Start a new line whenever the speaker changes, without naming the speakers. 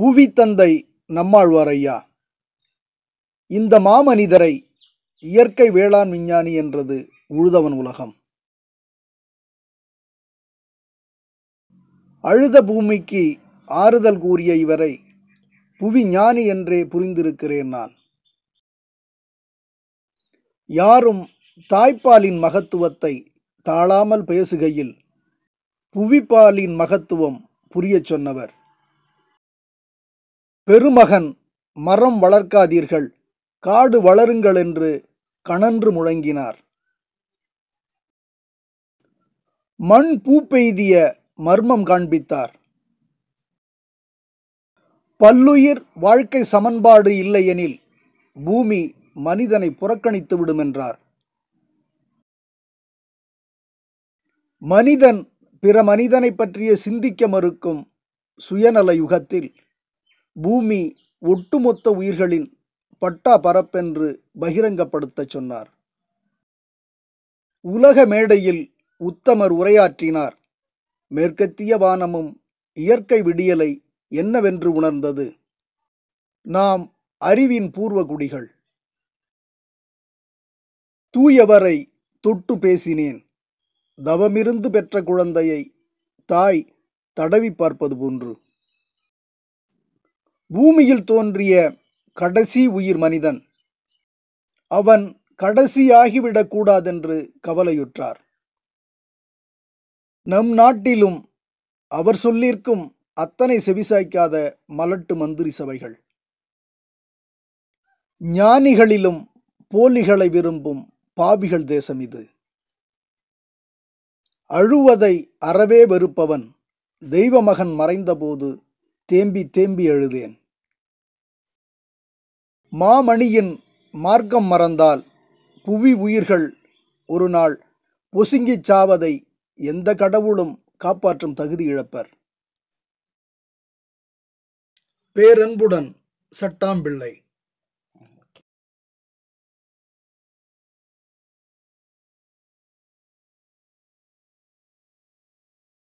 புவி தந்தை நம்மாழ்வார் ஐயா இந்த மாமனிதரை இயற்கை வேளாண் விஞ்ஞானி என்றது உழுதவன் உலகம் அழுத பூமிக்கு ஆறுதல் கூறிய இவரை புவி ஞானி என்றே புரிந்திருக்கிறேன் நான் யாரும் தாய்ப்பாலின் மகத்துவத்தை தாழாமல் பேசுகையில் புவிப்பாலின் மகத்துவம் புரியச் சொன்னவர் பெருமகன் மரம் வளர்க்காதீர்கள் காடு வளருங்கள் என்று கணன்று முழங்கினார் மண் பூப்பெய்திய மர்மம் காண்பித்தார் பல்லுயிர் வாழ்க்கை சமன்பாடு இல்லையெனில் பூமி மனிதனை புறக்கணித்து விடும் என்றார் மனிதன் பிற மனிதனை பற்றிய சிந்திக்க மறுக்கும் சுயநல யுகத்தில் பூமி ஒட்டுமொத்த உயிர்களின் பட்டா பரப்பென்று பகிரங்கப்படுத்தச் சொன்னார் உலக மேடையில் உத்தமர் உரையாற்றினார் மேற்கத்திய வானமும் இயற்கை விடியலை என்னவென்று உணர்ந்தது நாம் அறிவின் பூர்வ குடிகள் தூயவரை தொட்டு பேசினேன் தவமிருந்து பெற்ற குழந்தையை தாய் தடவி பார்ப்பது போன்று பூமியில் தோன்றிய கடைசி உயிர் மனிதன் அவன் கடைசியாகிவிடக்கூடாதென்று கவலையுற்றார் நம் நாட்டிலும் அவர் சொல்லிருக்கும் அத்தனை செவிசாய்க்காத மலட்டு மந்திரி சபைகள் ஞானிகளிலும் போலிகளை விரும்பும் பாவிகள் தேசம் இது அழுவதை அறவே வெறுப்பவன் தெய்வமகன் மறைந்தபோது தேம்பி தேம்பி அழுதேன் மாமணியின் மார்க்கம் மறந்தால் புவி உயிர்கள் ஒரு நாள் பொசுங்கி சாவதை எந்த கடவுளும் காப்பாற்றும் தகுதி இழப்பர் பேரன்புடன் சட்டாம்பிள்ளை